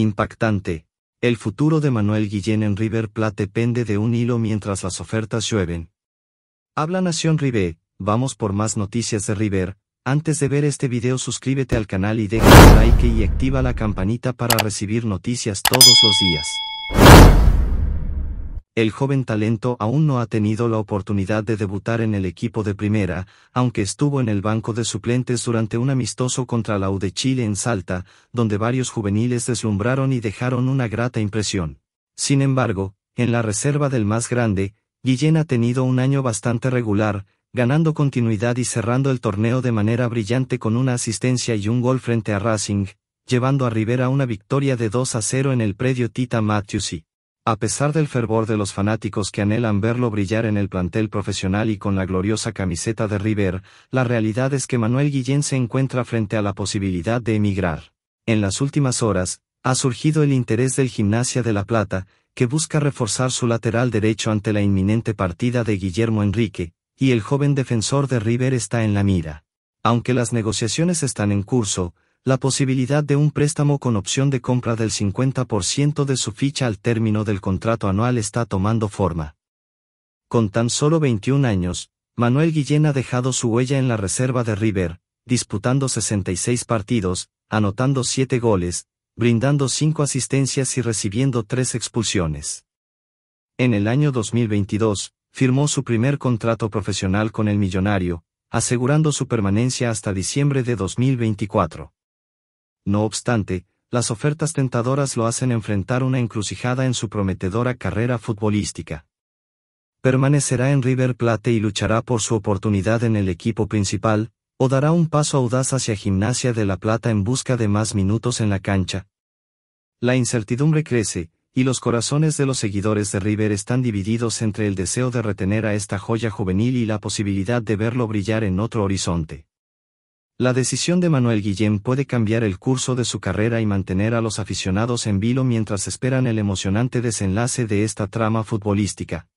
Impactante. El futuro de Manuel Guillén en River Plate depende de un hilo mientras las ofertas llueven. Habla Nación River, vamos por más noticias de River. Antes de ver este video suscríbete al canal y deja un like y activa la campanita para recibir noticias todos los días el joven talento aún no ha tenido la oportunidad de debutar en el equipo de primera, aunque estuvo en el banco de suplentes durante un amistoso contra la U de Chile en Salta, donde varios juveniles deslumbraron y dejaron una grata impresión. Sin embargo, en la reserva del más grande, Guillén ha tenido un año bastante regular, ganando continuidad y cerrando el torneo de manera brillante con una asistencia y un gol frente a Racing, llevando a Rivera una victoria de 2 a 0 en el predio Tita Matthews a pesar del fervor de los fanáticos que anhelan verlo brillar en el plantel profesional y con la gloriosa camiseta de River, la realidad es que Manuel Guillén se encuentra frente a la posibilidad de emigrar. En las últimas horas, ha surgido el interés del Gimnasia de La Plata, que busca reforzar su lateral derecho ante la inminente partida de Guillermo Enrique, y el joven defensor de River está en la mira. Aunque las negociaciones están en curso, la posibilidad de un préstamo con opción de compra del 50% de su ficha al término del contrato anual está tomando forma. Con tan solo 21 años, Manuel Guillén ha dejado su huella en la reserva de River, disputando 66 partidos, anotando 7 goles, brindando 5 asistencias y recibiendo 3 expulsiones. En el año 2022, firmó su primer contrato profesional con el Millonario, asegurando su permanencia hasta diciembre de 2024. No obstante, las ofertas tentadoras lo hacen enfrentar una encrucijada en su prometedora carrera futbolística. Permanecerá en River Plate y luchará por su oportunidad en el equipo principal, o dará un paso audaz hacia Gimnasia de la Plata en busca de más minutos en la cancha. La incertidumbre crece, y los corazones de los seguidores de River están divididos entre el deseo de retener a esta joya juvenil y la posibilidad de verlo brillar en otro horizonte. La decisión de Manuel Guillén puede cambiar el curso de su carrera y mantener a los aficionados en vilo mientras esperan el emocionante desenlace de esta trama futbolística.